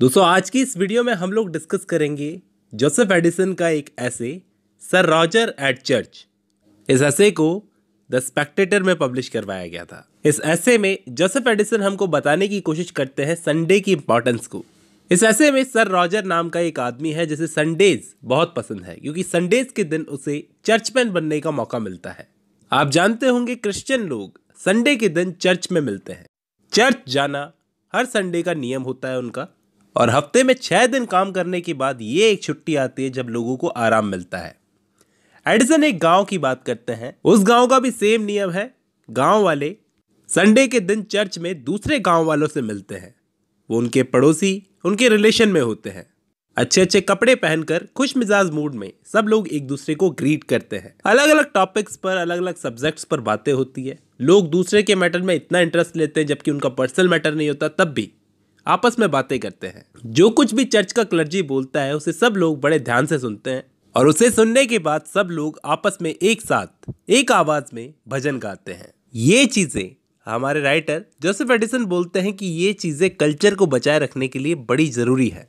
दोस्तों आज की इस वीडियो में हम लोग डिस्कस करेंगे जोसेफ एडिसन का एक ऐसे सर रॉजर एट चर्च इस ऐसे को द स्पेक्टेटर में पब्लिश करवाया गया था इस ऐसे में जोसेफ एडिसन हमको बताने की कोशिश करते हैं संडे की इंपॉर्टेंस को इस ऐसे में सर रॉजर नाम का एक आदमी है जिसे संडेज बहुत पसंद है क्योंकि संडेज के दिन उसे चर्चमैन बनने का मौका मिलता है आप जानते होंगे क्रिश्चियन लोग संडे के दिन चर्च में मिलते हैं चर्च जाना हर संडे का नियम होता है उनका और हफ्ते में छः दिन काम करने के बाद ये एक छुट्टी आती है जब लोगों को आराम मिलता है एडिसन एक गांव की बात करते हैं उस गांव का भी सेम नियम है गांव वाले संडे के दिन चर्च में दूसरे गांव वालों से मिलते हैं वो उनके पड़ोसी उनके रिलेशन में होते हैं अच्छे अच्छे कपड़े पहनकर खुश मिजाज मूड में सब लोग एक दूसरे को ग्रीट करते हैं अलग अलग टॉपिक्स पर अलग अलग सब्जेक्ट्स पर बातें होती है लोग दूसरे के मैटर में इतना इंटरेस्ट लेते हैं जबकि उनका पर्सनल मैटर नहीं होता तब भी आपस में बातें करते हैं जो कुछ भी चर्च का क्लर्जी बोलता है उसे सब लोग बड़े ध्यान से सुनते हैं और उसे सुनने के बाद सब लोग आपस में एक साथ एक आवाज में भजन गाते हैं ये चीजें हमारे राइटर जोसेफ एडिसन बोलते हैं कि ये चीज़ें कल्चर को बचाए रखने के लिए बड़ी ज़रूरी है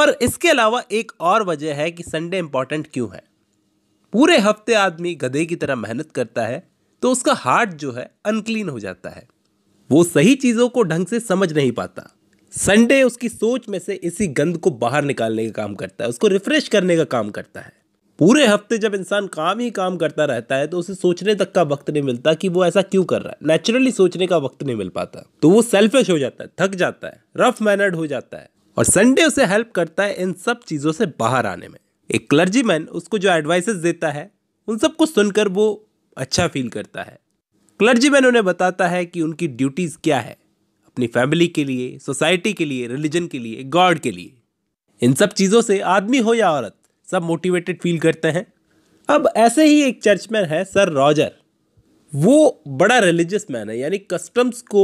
और इसके अलावा एक और वजह है कि संडे इम्पोर्टेंट क्यों है पूरे हफ्ते आदमी गधे की तरह मेहनत करता है तो उसका हार्ट जो है अनक्लीन हो जाता है वो सही चीज़ों को ढंग से समझ नहीं पाता संडे उसकी सोच में से इसी गंद को बाहर निकालने का काम करता है उसको रिफ्रेश करने का काम करता है पूरे हफ्ते जब इंसान काम ही काम करता रहता है तो उसे सोचने तक का वक्त नहीं मिलता कि वो ऐसा क्यों कर रहा है नेचुरली सोचने का वक्त नहीं मिल पाता तो वो सेल्फिश हो जाता है थक जाता है रफ मैनर्ड हो जाता है और संडे उसे हेल्प करता है इन सब चीज़ों से बाहर आने में एक क्लर्जीमैन उसको जो एडवाइसेस देता है उन सबको सुनकर वो अच्छा फील करता है क्लर्जीमैन उन्हें बताता है कि उनकी ड्यूटीज़ क्या है अपनी फैमिली के लिए सोसाइटी के लिए रिलीजन के लिए गॉड के लिए इन सब चीज़ों से आदमी हो या औरत सब मोटिवेटेड फील करते हैं अब ऐसे ही एक चर्चमैन है सर रॉजर वो बड़ा रिलीजियस मैन है यानी कस्टम्स को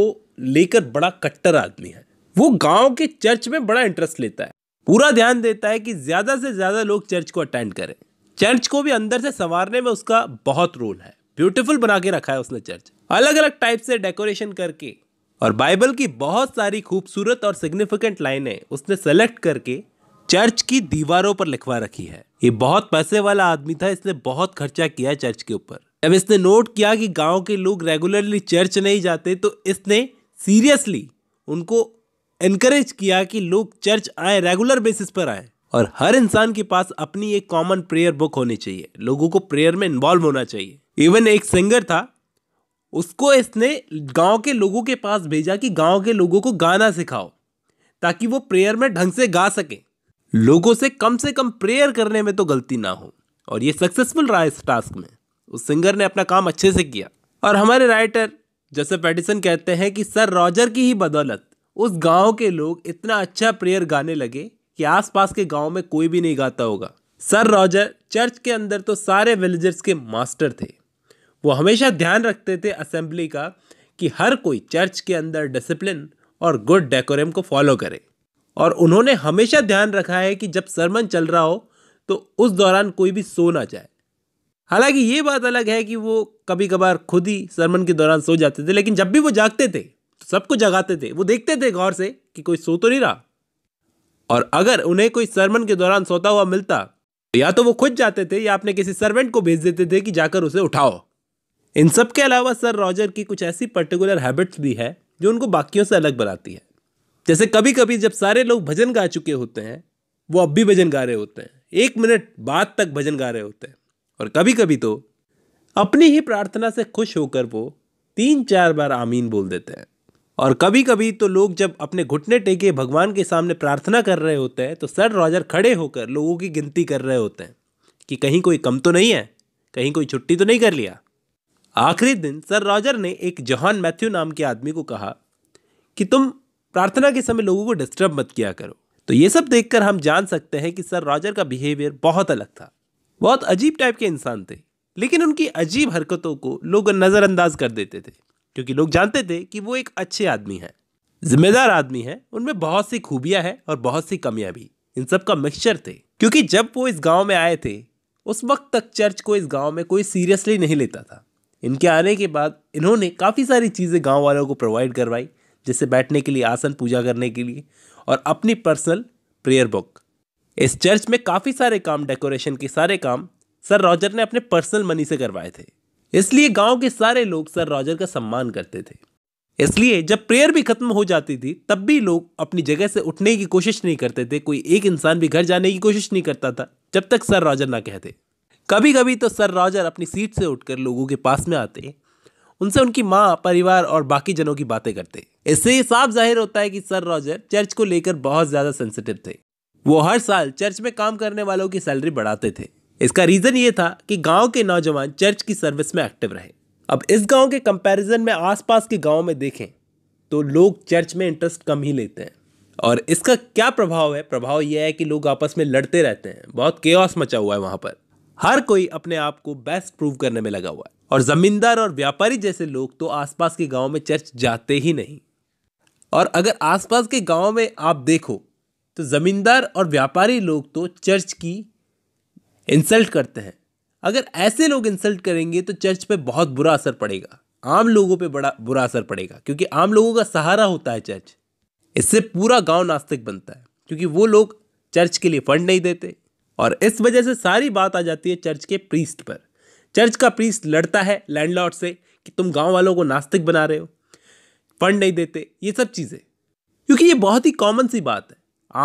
लेकर बड़ा कट्टर आदमी है वो गांव के चर्च में बड़ा इंटरेस्ट लेता है पूरा ध्यान देता है कि ज़्यादा से ज़्यादा लोग चर्च को अटेंड करें चर्च को भी अंदर से संवारने में उसका बहुत रोल है ब्यूटीफुल बना के रखा है उसने चर्च अलग अलग टाइप से डेकोरेशन करके और बाइबल की बहुत सारी खूबसूरत और सिग्निफिकेंट लाइनें उसने सेलेक्ट करके चर्च की दीवारों पर लिखवा रखी है ये बहुत पैसे वाला आदमी था इसने बहुत खर्चा किया चर्च के ऊपर जब इसने नोट किया कि गांव के लोग रेगुलरली चर्च नहीं जाते तो इसने सीरियसली उनको एनकरेज किया कि लोग चर्च आए रेगुलर बेसिस पर आए और हर इंसान के पास अपनी एक कॉमन प्रेयर बुक होनी चाहिए लोगों को प्रेयर में इन्वॉल्व होना चाहिए इवन एक सिंगर था उसको इसने गांव के लोगों के पास भेजा कि गांव के लोगों को गाना सिखाओ ताकि वो प्रेयर में ढंग से गा सकें लोगों से कम से कम प्रेयर करने में तो गलती ना हो और ये सक्सेसफुल रहा इस टास्क में उस सिंगर ने अपना काम अच्छे से किया और हमारे राइटर जैसे पैटिसन कहते हैं कि सर रॉजर की ही बदौलत उस गांव के लोग इतना अच्छा प्रेयर गाने लगे कि आसपास के गांव में कोई भी नहीं गाता होगा सर रॉजर चर्च के अंदर तो सारे विलेजर्स के मास्टर थे वो हमेशा ध्यान रखते थे असेंबली का कि हर कोई चर्च के अंदर डिसिप्लिन और गुड डेकोरम को फॉलो करे और उन्होंने हमेशा ध्यान रखा है कि जब सरमन चल रहा हो तो उस दौरान कोई भी सो ना जाए हालांकि ये बात अलग है कि वो कभी कभार खुद ही सरमन के दौरान सो जाते थे लेकिन जब भी वो जागते थे तो सबको जगाते थे वो देखते थे गौर से कि कोई सो तो नहीं रहा और अगर उन्हें कोई सरमन के दौरान सोता हुआ मिलता तो या तो वो खुद जाते थे या अपने किसी सर्वेंट को भेज देते थे कि जाकर उसे उठाओ इन सब के अलावा सर रॉजर की कुछ ऐसी पर्टिकुलर हैबिट्स भी है जो उनको बाकियों से अलग बनाती है जैसे कभी कभी जब सारे लोग भजन गा चुके होते हैं वो अब भी भजन गा रहे होते हैं एक मिनट बाद तक भजन गा रहे होते हैं और कभी कभी तो अपनी ही प्रार्थना से खुश होकर वो तीन चार बार आमीन बोल देते हैं और कभी कभी तो लोग जब अपने घुटने टेके भगवान के सामने प्रार्थना कर रहे होते हैं तो सर रॉजर खड़े होकर लोगों की गिनती कर रहे होते हैं कि कहीं कोई कम तो नहीं है कहीं कोई छुट्टी तो नहीं कर लिया आखिरी दिन सर रॉजर ने एक जॉन मैथ्यू नाम के आदमी को कहा कि तुम प्रार्थना के समय लोगों को डिस्टर्ब मत किया करो तो ये सब देखकर हम जान सकते हैं कि सर रॉजर का बिहेवियर बहुत अलग था बहुत अजीब टाइप के इंसान थे लेकिन उनकी अजीब हरकतों को लोग नज़रअंदाज कर देते थे क्योंकि लोग जानते थे कि वो एक अच्छे आदमी हैं जिम्मेदार आदमी हैं उनमें बहुत सी खूबियाँ हैं और बहुत सी कमियाँ भी इन सब का मिक्सचर थे क्योंकि जब वो इस गांव में आए थे उस वक्त तक चर्च को इस गांव में कोई सीरियसली नहीं लेता था इनके आने के बाद इन्होंने काफ़ी सारी चीज़ें गांव वालों को प्रोवाइड करवाई जैसे बैठने के लिए आसन पूजा करने के लिए और अपनी पर्सनल प्रेयर बुक इस चर्च में काफ़ी सारे काम डेकोरेशन के सारे काम सर रॉजर ने अपने पर्सनल मनी से करवाए थे इसलिए गांव के सारे लोग सर रॉजर का सम्मान करते थे इसलिए जब प्रेयर भी खत्म हो जाती थी तब भी लोग अपनी जगह से उठने की कोशिश नहीं करते थे कोई एक इंसान भी घर जाने की कोशिश नहीं करता था जब तक सर रॉजर ना कहते कभी कभी तो सर रॉजर अपनी सीट से उठकर लोगों के पास में आते उनसे उनकी माँ परिवार और बाकी जनों की बातें करते इससे ये साफ जाहिर होता है कि सर रॉजर चर्च को लेकर बहुत ज़्यादा सेंसिटिव थे वो हर साल चर्च में काम करने वालों की सैलरी बढ़ाते थे इसका रीज़न ये था कि गांव के नौजवान चर्च की सर्विस में एक्टिव रहे अब इस गांव के कंपैरिजन में आसपास के गांव में देखें तो लोग चर्च में इंटरेस्ट कम ही लेते हैं और इसका क्या प्रभाव है प्रभाव यह है कि लोग आपस में लड़ते रहते हैं बहुत केस मचा हुआ है वहाँ पर हर कोई अपने आप को बेस्ट प्रूव करने में लगा हुआ है और जमींदार और व्यापारी जैसे लोग तो आसपास के गाँव में चर्च जाते ही नहीं और अगर आसपास के गाँव में आप देखो तो ज़मींदार और व्यापारी लोग तो चर्च की इंसल्ट करते हैं अगर ऐसे लोग इंसल्ट करेंगे तो चर्च पे बहुत बुरा असर पड़ेगा आम लोगों पे बड़ा बुरा असर पड़ेगा क्योंकि आम लोगों का सहारा होता है चर्च इससे पूरा गांव नास्तिक बनता है क्योंकि वो लोग चर्च के लिए फंड नहीं देते और इस वजह से सारी बात आ जाती है चर्च के प्रीस्ट पर चर्च का प्रीस्ट लड़ता है लैंडलॉर्ड से कि तुम गांव वालों को नास्तिक बना रहे हो फंड नहीं देते ये सब चीज़ें क्योंकि ये बहुत ही कॉमन सी बात है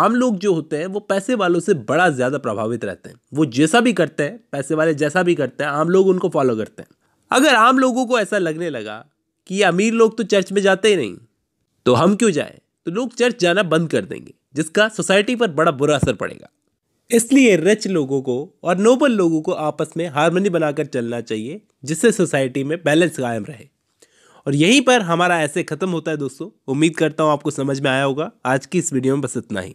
आम लोग जो होते हैं वो पैसे वालों से बड़ा ज़्यादा प्रभावित रहते हैं वो जैसा भी करते हैं पैसे वाले जैसा भी करते हैं आम लोग उनको फॉलो करते हैं अगर आम लोगों को ऐसा लगने लगा कि ये अमीर लोग तो चर्च में जाते ही नहीं तो हम क्यों जाएं तो लोग चर्च जाना बंद कर देंगे जिसका सोसाइटी पर बड़ा बुरा असर पड़ेगा इसलिए रिच लोगों को और नोबल लोगों को आपस में हारमोनी बनाकर चलना चाहिए जिससे सोसाइटी में बैलेंस कायम रहे और यहीं पर हमारा ऐसे ख़त्म होता है दोस्तों उम्मीद करता हूँ आपको समझ में आया होगा आज की इस वीडियो में बस इतना ही